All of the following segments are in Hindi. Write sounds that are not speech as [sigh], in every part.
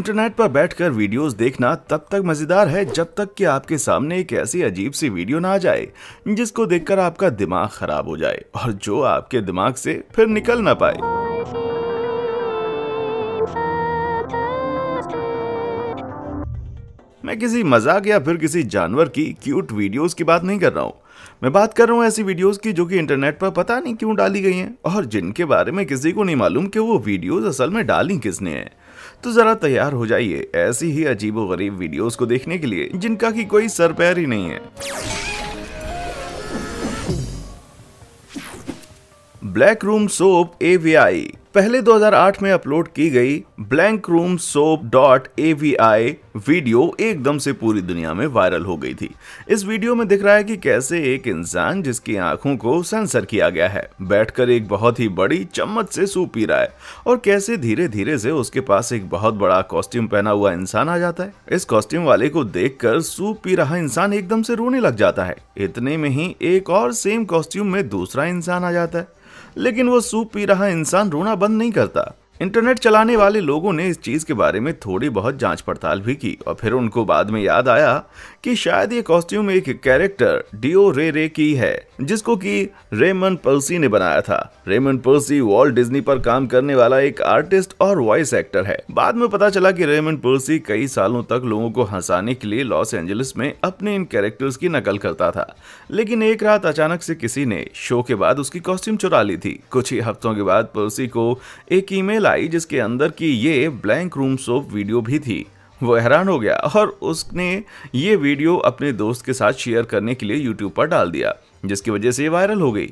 इंटरनेट पर बैठकर वीडियोस देखना तब तक मजेदार है जब तक कि आपके सामने एक ऐसी अजीब सी वीडियो ना आ जाए जिसको देखकर आपका दिमाग खराब हो जाए और जो आपके दिमाग से फिर निकल ना पाए मैं किसी मजाक या फिर किसी जानवर की क्यूट वीडियोस की बात नहीं कर रहा हूँ मैं बात कर रहा हूँ ऐसी वीडियोस की जो कि इंटरनेट पर पता नहीं क्यों डाली गई हैं और जिनके बारे में किसी को नहीं मालूम कि वो वीडियोस असल में डाली किसने हैं तो ज़रा तैयार हो जाइए ऐसी ही अजीबो गरीब वीडियोस को देखने के लिए जिनका की कोई सर पैर ही नहीं है ब्लैक रूम सोप ए पहले 2008 में अपलोड की गई blank room soap dot A V I video एकदम से पूरी दुनिया में वायरल हो गई थी इस वीडियो में दिख रहा है कि कैसे एक इंसान जिसकी आंखों को सेंसर किया गया है बैठकर एक बहुत ही बड़ी चम्मच से सूप पी रहा है और कैसे धीरे धीरे से उसके पास एक बहुत बड़ा कॉस्ट्यूम पहना हुआ इंसान आ जाता है इस कॉस्ट्यूम वाले को देखकर सूप पी रहा इंसान एकदम से रोने लग जाता है इतने में ही एक और सेम कॉस्ट्यूम में दूसरा इंसान आ जाता है लेकिन वो सूप पी रहा इंसान रोना बंद नहीं करता इंटरनेट चलाने वाले लोगों ने इस चीज के बारे में थोड़ी बहुत जांच पड़ताल भी की और फिर उनको बाद में याद आया कि शायद ये कॉस्ट्यूम एक कैरेक्टर डियो रे रे की है जिसको कि रेमन पर्सी ने बनाया था रेमन पर्सी वॉल्ट डिज्नी पर काम करने वाला एक आर्टिस्ट और वॉइस एक्टर है बाद में पता चला कि रेमन पर्सी कई सालों तक लोगों को हंसाने के लिए लॉस एंजलिस में अपने इन कैरेक्टर्स की नकल करता था लेकिन एक रात अचानक से किसी ने शो के बाद उसकी कॉस्ट्यूम चुरा ली थी कुछ ही हफ्तों के बाद पर्सी को एक ईमेल आई जिसके अंदर की ये ब्लैंक रूम सोप वीडियो भी थी वो हैरान हो गया और उसने ये वीडियो अपने दोस्त के साथ शेयर करने के लिए यूट्यूब पर डाल दिया जिसकी वजह से ये वायरल हो गई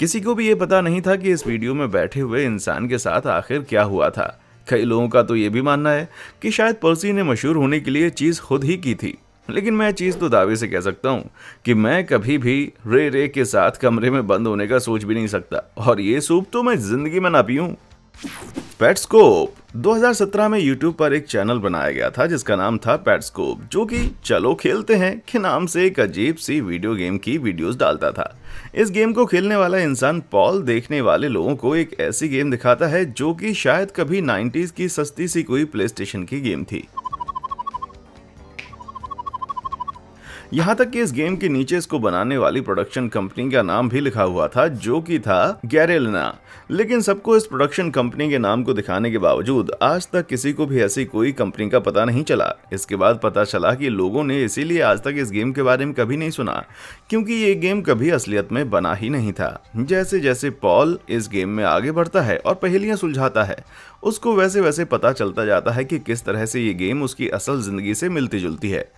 किसी को भी ये पता नहीं था कि इस वीडियो में बैठे हुए इंसान के साथ आखिर क्या हुआ था कई लोगों का तो ये भी मानना है कि शायद पर्सी ने मशहूर होने के लिए चीज़ खुद ही की थी लेकिन मैं चीज़ तो दावे से कह सकता हूँ कि मैं कभी भी रे रे के साथ कमरे में बंद होने का सोच भी नहीं सकता और ये सूप तो मैं ज़िंदगी में ना पीऊँ पेटस्कोप 2017 में YouTube पर एक चैनल बनाया गया था जिसका नाम था पेटस्कोप जो कि चलो खेलते हैं के नाम से एक अजीब सी वीडियो गेम की वीडियोस डालता था इस गेम को खेलने वाला इंसान पॉल देखने वाले लोगों को एक ऐसी गेम दिखाता है जो कि शायद कभी 90s की सस्ती सी कोई प्ले की गेम थी यहाँ तक कि इस गेम के नीचे इसको बनाने वाली प्रोडक्शन कंपनी का नाम भी लिखा हुआ था जो कि था गैरेलना लेकिन सबको इस प्रोडक्शन कंपनी के नाम को दिखाने के बावजूद आज तक किसी को भी ऐसी कोई कंपनी का पता नहीं चला इसके बाद पता चला कि लोगों ने इसीलिए आज तक इस गेम के बारे में कभी नहीं सुना क्योंकि ये गेम कभी असलियत में बना ही नहीं था जैसे जैसे पॉल इस गेम में आगे बढ़ता है और पहेलियाँ सुलझाता है उसको वैसे वैसे पता चलता जाता है कि किस तरह से ये गेम उसकी असल ज़िंदगी से मिलती जुलती है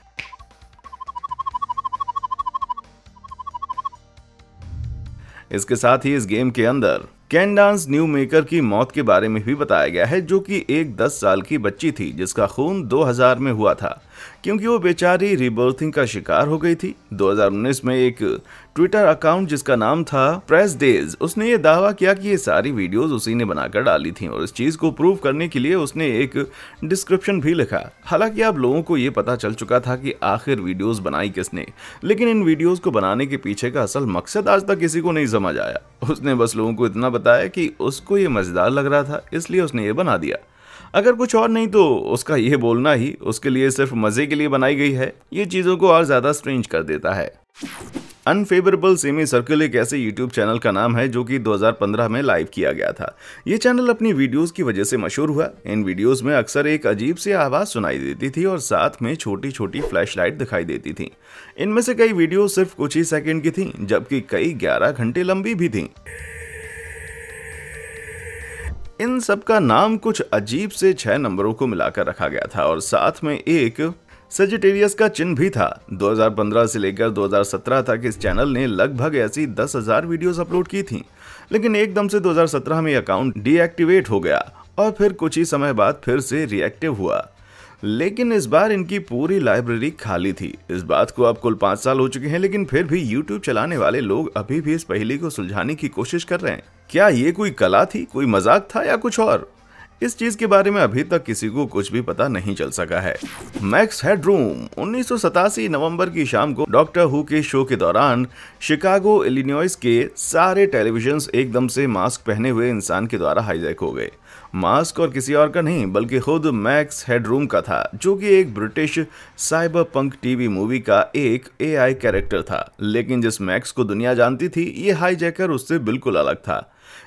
इसके साथ ही इस गेम के अंदर कैन डांस न्यू मेकर की मौत के बारे में भी बताया गया है जो कि एक 10 साल की बच्ची थी जिसका खून 2000 में हुआ था क्योंकि वो बेचारी रिबर्थिंग का शिकार हो गई थी 2019 में एक ट्विटर अकाउंट जिसका नाम था प्रेस डेज उसने ये दावा किया कि ये सारी वीडियोस उसी ने बनाकर डाली थी और इस चीज को प्रूव करने के लिए उसने एक डिस्क्रिप्शन भी लिखा हालांकि अब लोगों को ये पता चल चुका था कि आखिर वीडियोस बनाई किसने लेकिन इन वीडियोस को बनाने के पीछे का असल मकसद आज तक किसी को नहीं समझ आया उसने बस लोगों को इतना बताया कि उसको ये मजेदार लग रहा था इसलिए उसने ये बना दिया अगर कुछ और नहीं तो उसका यह बोलना ही उसके लिए सिर्फ मजे के लिए बनाई गई है ये चीज़ों को और ज़्यादा स्ट्रेंज कर देता है अनफेवरेबल सेमी सर्कल एक ऐसे यूट्यूब चैनल का नाम है जो कि 2015 में लाइव किया गया था ये चैनल अपनी वीडियोस की वजह से मशहूर हुआ इन वीडियोस में अक्सर एक अजीब सी आवाज़ सुनाई देती थी और साथ में छोटी छोटी फ्लैशलाइट दिखाई देती थी इनमें से कई वीडियो सिर्फ कुछ ही सेकेंड की थी जबकि कई ग्यारह घंटे लंबी भी थी इन सब का नाम कुछ अजीब से छह नंबरों को मिलाकर रखा गया था और साथ में एक सेजिटेरियस का चिन्ह भी था 2015 से लेकर 2017 तक इस चैनल ने लगभग ऐसी दस हजार वीडियोज अपलोड की थी लेकिन एकदम से 2017 में अकाउंट डीएक्टिवेट हो गया और फिर कुछ ही समय बाद फिर से रिएक्टिव हुआ लेकिन इस बार इनकी पूरी लाइब्रेरी खाली थी इस बात को अब कुल पांच साल हो चुके हैं लेकिन फिर भी YouTube चलाने वाले लोग अभी भी इस पहली को सुलझाने की कोशिश कर रहे हैं क्या ये कोई कला थी कोई मजाक था या कुछ और इस चीज के बारे में अभी तक किसी को कुछ भी पता नहीं चल सका है मैक्स हेडरूम उन्नीस नवंबर की शाम को डॉक्टर हु के शो के दौरान शिकागो इलिनॉइस के सारे टेलीविजन एकदम से मास्क पहने हुए इंसान के द्वारा हाईजैक हो गए मास्क और किसी और का नहीं बल्कि खुद मैक्स हेडरूम का था जो कि एक British cyberpunk TV movie का एक एआई कैरेक्टर था लेकिन जिस मैक्स को दुनिया जानती थी ये हाईजैकर उससे बिल्कुल अलग था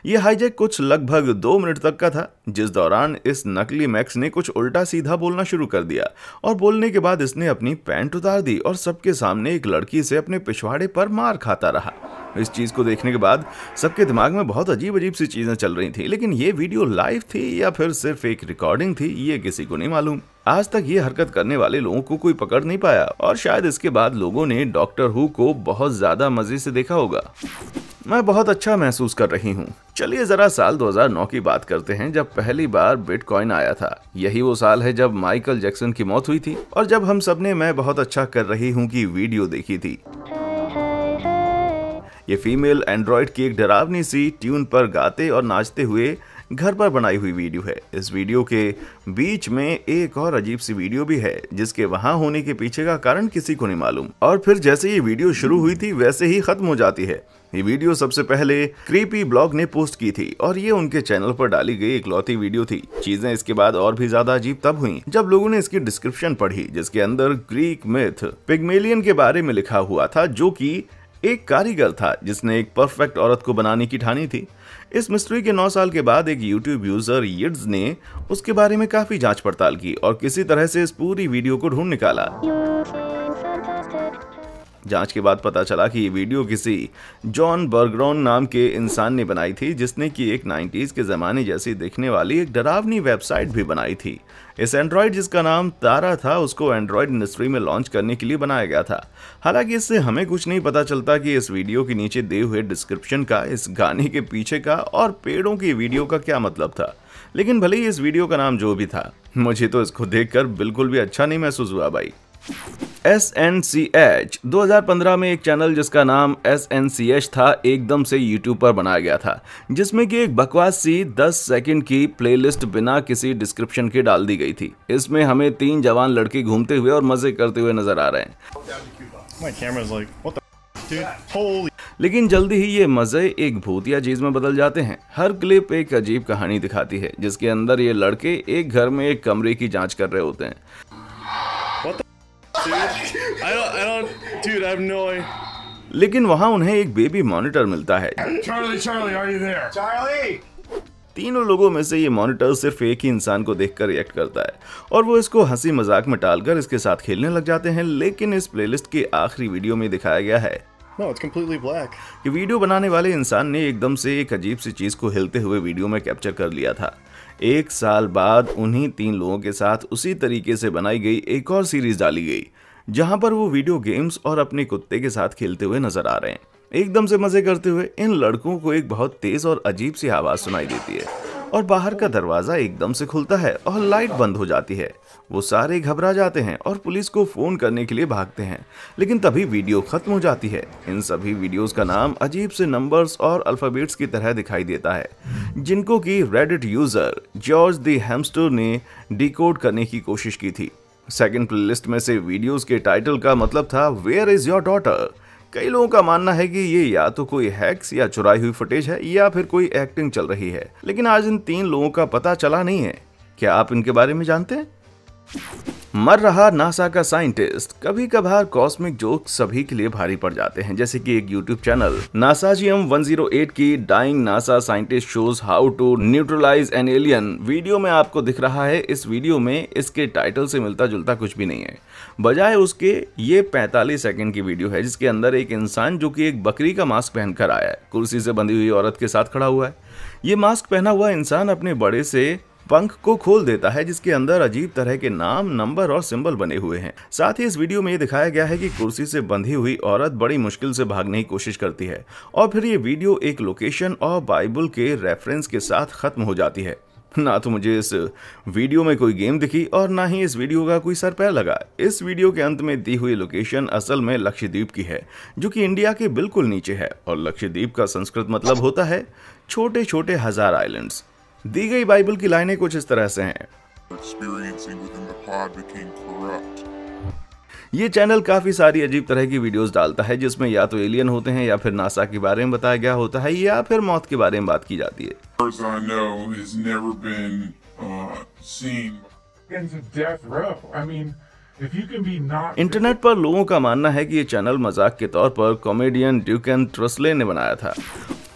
यह हाईजैक कुछ लगभग दो मिनट तक का था जिस दौरान इस नकली मैक्स ने कुछ उल्टा सीधा बोलना शुरू कर दिया और बोलने के बाद इसने अपनी पैंट उतार दी और सबके सामने एक लड़की से अपने पिछवाड़े पर मार खाता रहा इस चीज़ को देखने के बाद सबके दिमाग में बहुत अजीब अजीब सी चीज़ें चल रही थी लेकिन ये वीडियो लाइव थी या फिर सिर्फ एक रिकॉर्डिंग थी ये किसी को नहीं मालूम आज तक ये हरकत करने वाले लोगों को कोई पकड़ नहीं पाया और शायद इसके बाद लोगों ने डॉक्टर हु को बहुत ज्यादा मजे से देखा होगा मैं बहुत अच्छा महसूस कर रही हूँ चलिए जरा साल 2009 की बात करते हैं जब पहली बार बिटकॉइन आया था यही वो साल है जब माइकल जैक्सन की मौत हुई थी और जब हम सब ने मैं बहुत अच्छा कर रही हूँ की वीडियो देखी थी ये फीमेल एंड्रॉयड की एक डरावनी सी ट्यून पर गाते और नाचते हुए घर पर बनाई हुई वीडियो है इस वीडियो के बीच में एक और अजीब सी वीडियो भी है जिसके वहां होने के पीछे का कारण किसी को नहीं मालूम और फिर जैसे ये वीडियो शुरू हुई थी वैसे ही खत्म हो जाती है ये वीडियो सबसे पहले क्रीपी ब्लॉग ने पोस्ट की थी और ये उनके चैनल पर डाली गई इकलौती वीडियो थी चीजें इसके बाद और भी ज्यादा अजीब तब हुई जब लोगों ने इसकी डिस्क्रिप्शन पढ़ी जिसके अंदर ग्रीक मिथ पिगमेलियन के बारे में लिखा हुआ था जो की एक कारीगर था जिसने एक परफेक्ट औरत को बनाने की ठानी थी इस मिस्ट्री के 9 साल के बाद एक यूट्यूब यूजर यिड्स ने उसके बारे में काफी जांच पड़ताल की और किसी तरह से इस पूरी वीडियो को ढूंढ निकाला जांच के बाद पता चला कि ये वीडियो किसी जॉन बर्ग्रॉन नाम के इंसान ने बनाई थी जिसने कि एक 90s के ज़माने जैसी दिखने वाली एक डरावनी वेबसाइट भी बनाई थी इस एंड्रॉयड जिसका नाम तारा था उसको एंड्रॉयड इंडस्ट्री में लॉन्च करने के लिए बनाया गया था हालांकि इससे हमें कुछ नहीं पता चलता कि इस वीडियो के नीचे दे हुए डिस्क्रिप्शन का इस गाने के पीछे का और पेड़ों की वीडियो का क्या मतलब था लेकिन भले ही इस वीडियो का नाम जो भी था मुझे तो इसको देखकर बिल्कुल भी अच्छा नहीं महसूस हुआ भाई एस एन सी एच दो में एक चैनल जिसका नाम एस एन सी एच था एकदम से यूट्यूब पर बनाया गया था जिसमें कि एक बकवास सी 10 सेकंड की प्लेलिस्ट बिना किसी डिस्क्रिप्शन के डाल दी गई थी इसमें हमें तीन जवान लड़के घूमते हुए और मजे करते हुए नजर आ रहे हैं [laughs] लेकिन जल्दी ही ये मज़े एक भूतिया चीज़ में बदल जाते हैं हर क्लिप एक अजीब कहानी दिखाती है जिसके अंदर ये लड़के एक घर में एक कमरे की जांच कर रहे होते हैं लेकिन वहाँ उन्हें एक बेबी मॉनिटर मिलता है Charlie, Charlie, तीनों लोगों में से ये मॉनिटर सिर्फ एक ही इंसान को देखकर रिएक्ट करता है और वो इसको हंसी मजाक में टालकर इसके साथ खेलने लग जाते हैं लेकिन इस प्लेलिस्ट के आखिरी वीडियो में दिखाया गया है No, it's completely black. ये वीडियो बनाने वाले इंसान ने एकदम से एक अजीब सी चीज को हिलते हुए वीडियो में कैप्चर कर लिया था एक साल बाद उन्हीं तीन लोगों के साथ उसी तरीके से बनाई गई एक और सीरीज डाली गई जहां पर वो वीडियो गेम्स और अपने कुत्ते के साथ खेलते हुए नजर आ रहे हैं एकदम से मजे करते हुए इन लड़कों को एक बहुत तेज और अजीब सी आवाज सुनाई देती है और बाहर का दरवाजा एकदम से खुलता है और लाइट बंद हो जाती है वो सारे घबरा जाते हैं और पुलिस को फोन करने के लिए भागते हैं लेकिन तभी वीडियो खत्म हो जाती है इन सभी वीडियोस का नाम अजीब से नंबर्स और अल्फाबेट्स की तरह दिखाई देता है जिनको कि Reddit user George the hamster ने डिकोड करने की कोशिश की थी सेकंड प्लेलिस्ट में से वीडियोस के टाइटल का मतलब था वेयर इज योर डॉटर कई लोगों का मानना है कि ये या तो कोई हैक्स या चुराई हुई फुटेज है या फिर कोई एक्टिंग चल रही है लेकिन आज इन तीन लोगों का पता चला नहीं है क्या आप इनके बारे में जानते हैं मर रहा नासा का साइंटिस्ट कभी कभार कॉस्मिक जोक सभी के लिए भारी पड़ जाते हैं जैसे कि एक यूट्यूब चैनल नासाजीएम 108 की dying NASA scientist shows how to neutralize an alien video में आपको दिख रहा है इस वीडियो में इसके टाइटल से मिलता जुलता कुछ भी नहीं है बजाय उसके ये पैंतालीस सेकेंड की वीडियो है जिसके अंदर एक इंसान जो की एक बकरी का मास्क पहनकर आया है कुर्सी से बंधी हुई औरत के साथ खड़ा हुआ है ये मास्क पहना हुआ इंसान अपने बड़े से पंख को खोल देता है जिसके अंदर अजीब तरह के नाम नंबर और सिंबल बने हुए हैं साथ ही इस वीडियो में ये दिखाया गया है कि कुर्सी से बंधी हुई औरत बड़ी मुश्किल से भागने की कोशिश करती है और फिर ये वीडियो एक लोकेशन और बाइबल के रेफरेंस के साथ खत्म हो जाती है ना तो मुझे इस वीडियो में कोई गेम दिखी और ना ही इस वीडियो का कोई सर पैर लगा इस वीडियो के अंत में दी हुई लोकेशन असल में लक्षद्वीप की है जो कि इंडिया के बिल्कुल नीचे है और लक्षद्वीप का संस्कृत मतलब होता है छोटे छोटे हजार आइलैंड्स दी गई बाइबल की लाइनें कुछ इस तरह से हैं ये चैनल काफ़ी सारी अजीब तरह की वीडियोस डालता है जिसमें या तो एलियन होते हैं या फिर नासा के बारे में बताया गया होता है या फिर मौत के बारे में बात की जाती है uh, इंटरनेट पर लोगों का मानना है कि ये चैनल मजाक के तौर पर कॉमेडियन ड्यूकन ट्रसले ने बनाया था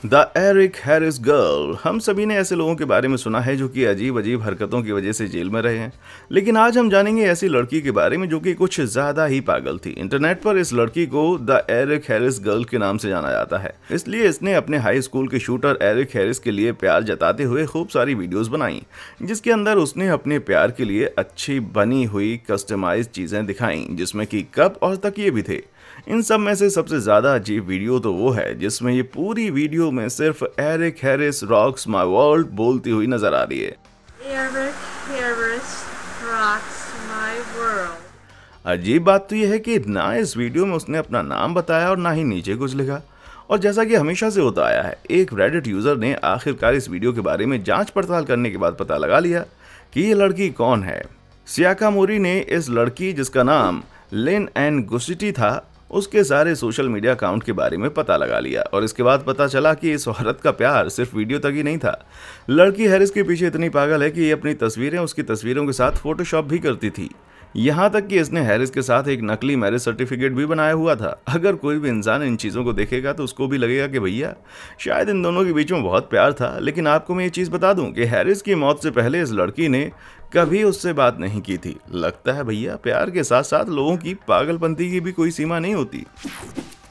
द एरिक हैरिस गर्ल हम सभी ने ऐसे लोगों के बारे में सुना है जो कि अजीब अजीब हरकतों की वजह से जेल में रहे हैं लेकिन आज हम जानेंगे ऐसी लड़की के बारे में जो कि कुछ ज़्यादा ही पागल थी इंटरनेट पर इस लड़की को द एरिक हैरिस गर्ल के नाम से जाना जाता है इसलिए इसने अपने हाई स्कूल के शूटर एरिक हैरिस के लिए प्यार जताते हुए खूब सारी वीडियोज बनाई जिसके अंदर उसने अपने प्यार के लिए अच्छी बनी हुई कस्टमाइज चीज़ें दिखाई जिसमें कि कप और तकिए भी थे इन सब में से सबसे ज़्यादा अजीब वीडियो तो वो है जिसमें ये पूरी वीडियो में सिर्फ Eric Harris rocks my world बोलती हुई नजर आ रही है अजीब बात तो यह है कि ना इस वीडियो में उसने अपना नाम बताया और ना ही नीचे कुछ लिखा और जैसा कि हमेशा से होता आया है एक रेडिट यूज़र ने आखिरकार इस वीडियो के बारे में जांच पड़ताल करने के बाद पता लगा लिया कि ये लड़की कौन है सियाका मोरी ने इस लड़की जिसका नाम लिन एंड गुस्टी था उसके सारे सोशल मीडिया अकाउंट के बारे में पता लगा लिया और इसके बाद पता चला कि इस औरत का प्यार सिर्फ वीडियो तक ही नहीं था लड़की हैरिस के पीछे इतनी पागल है कि ये अपनी तस्वीरें उसकी तस्वीरों के साथ फोटोशॉप भी करती थी यहाँ तक कि इसने हैरिस के साथ एक नकली मैरिज सर्टिफिकेट भी बनाया हुआ था अगर कोई भी इंसान इन चीज़ों को देखेगा तो उसको भी लगेगा कि भैया शायद इन दोनों के बीच में बहुत प्यार था लेकिन आपको मैं ये चीज़ बता दूँ कि हैरिस की मौत से पहले इस लड़की ने कभी उससे बात नहीं की थी लगता है भैया प्यार के साथ साथ लोगों की पागलपंती की भी कोई सीमा नहीं होती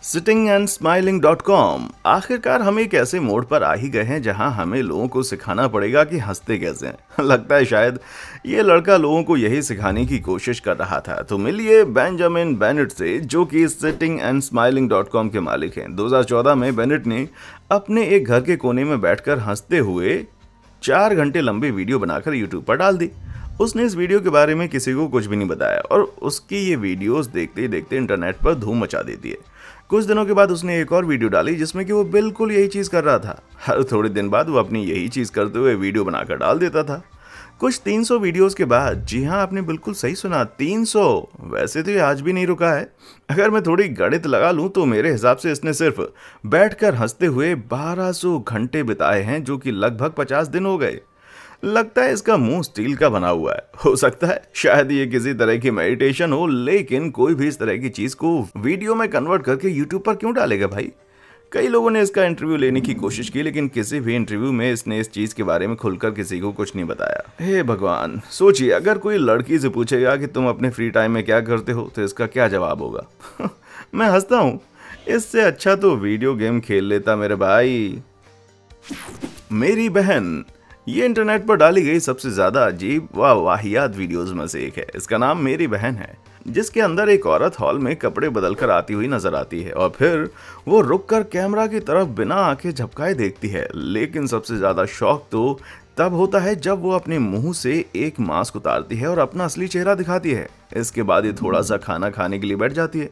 sitting and smiling dot com आखिरकार हम एक ऐसे मोड पर आ ही गए हैं जहां हमें लोगों को सिखाना पड़ेगा कि हंसते कैसे हैं [laughs] लगता है शायद ये लड़का लोगों को यही सिखाने की कोशिश कर रहा था तो मिलिए बेंजामिन बेनेट से जो कि sitting and smiling dot com के मालिक हैं 2014 में बेनेट ने अपने एक घर के कोने में बैठकर हंसते हुए चार घंटे लंबी वीडियो बनाकर यूट्यूब पर डाल दी उसने इस वीडियो के बारे में किसी को कुछ भी नहीं बताया और उसकी ये वीडियोस देखते देखते इंटरनेट पर धूम मचा देती है कुछ दिनों के बाद उसने एक और वीडियो डाली जिसमें कि वो बिल्कुल यही चीज़ कर रहा था हर थोड़े दिन बाद वो अपनी यही चीज़ करते हुए वीडियो बनाकर डाल देता था कुछ 300 वीडियोस के बाद जी हाँ आपने बिल्कुल सही सुना 300 वैसे तो ये आज भी नहीं रुका है अगर मैं थोड़ी गणित लगा लूँ तो मेरे हिसाब से इसने सिर्फ बैठकर हंसते हुए 1200 घंटे बिताए हैं जो कि लगभग 50 दिन हो गए लगता है इसका मुंह स्टील का बना हुआ है हो सकता है शायद ये किसी तरह की मेडिटेशन हो लेकिन कोई भी इस तरह की चीज को वीडियो में कन्वर्ट करके यूट्यूब पर क्यों डालेगा भाई कई लोगों ने इसका इंटरव्यू लेने की कोशिश की लेकिन किसी भी इंटरव्यू में इसने इस चीज के बारे में खुलकर किसी को कुछ नहीं बताया हे भगवान सोचिए अगर कोई लड़की से पूछेगा कि तुम अपने फ्री टाइम में क्या करते हो तो इसका क्या जवाब होगा [laughs] मैं हंसता हूँ इससे अच्छा तो वीडियो गेम खेल लेता मेरे भाई मेरी बहन ये इंटरनेट पर डाली गई सबसे ज़्यादा अजीब व वा वाहियात वीडियोस में से एक है इसका नाम मेरी बहन है जिसके अंदर एक औरत हॉल में कपड़े बदल कर आती हुई नजर आती है और फिर वो रुक कर कैमरा की तरफ बिना आंखें झपकाए देखती है लेकिन सबसे ज़्यादा शौक तो तब होता है जब वो अपने मुंह से एक मास्क उतारती है और अपना असली चेहरा दिखाती है इसके बाद ये थोड़ा सा खाना खाने के लिए बैठ जाती है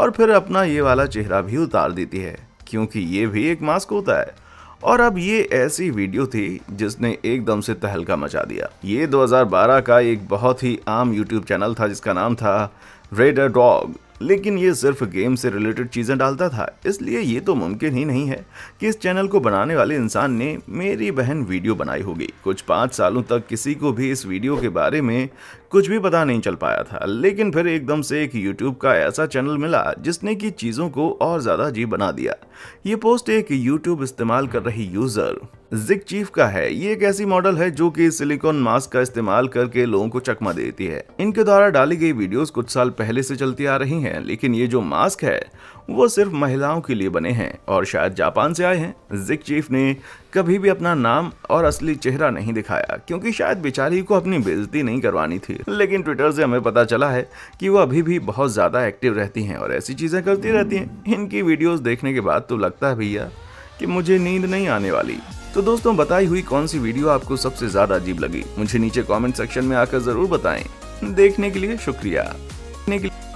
और फिर अपना ये वाला चेहरा भी उतार देती है क्योंकि ये भी एक मास्क होता है और अब ये ऐसी वीडियो थी जिसने एकदम से तहलका मचा दिया ये 2012 का एक बहुत ही आम यूट्यूब चैनल था जिसका नाम था रेडर डॉग लेकिन ये सिर्फ गेम से रिलेटेड चीज़ें डालता था इसलिए ये तो मुमकिन ही नहीं है कि इस चैनल को बनाने वाले इंसान ने मेरी बहन वीडियो बनाई होगी कुछ पाँच सालों तक किसी को भी इस वीडियो के बारे में कुछ भी पता नहीं चल पाया था लेकिन फिर एकदम से एक यूट्यूब का ऐसा चैनल मिला जिसने की चीज़ों को और ज़्यादा जी बना दिया ये पोस्ट एक यूट्यूब इस्तेमाल कर रही यूज़र जिक चीफ का है ये एक ऐसी मॉडल है जो कि सिलिकॉन मास्क का इस्तेमाल करके लोगों को चकमा देती है इनके द्वारा डाली गई वीडियोस कुछ साल पहले से चलती आ रही हैं लेकिन ये जो मास्क है वो सिर्फ महिलाओं के लिए बने हैं और शायद जापान से आए हैं जिक चीफ ने कभी भी अपना नाम और असली चेहरा नहीं दिखाया क्योंकि शायद बेचारी को अपनी बेजती नहीं करवानी थी लेकिन ट्विटर से हमें पता चला है कि वो अभी भी बहुत ज़्यादा एक्टिव रहती हैं और ऐसी चीज़ें करती रहती हैं इनकी वीडियोस देखने के बाद तो लगता है भैया कि मुझे नींद नहीं आने वाली तो दोस्तों बताई हुई कौन सी वीडियो आपको सबसे ज़्यादा अजीब लगी मुझे नीचे कॉमेंट सेक्शन में आकर ज़रूर बताए देखने के लिए शुक्रिया देखने के लिए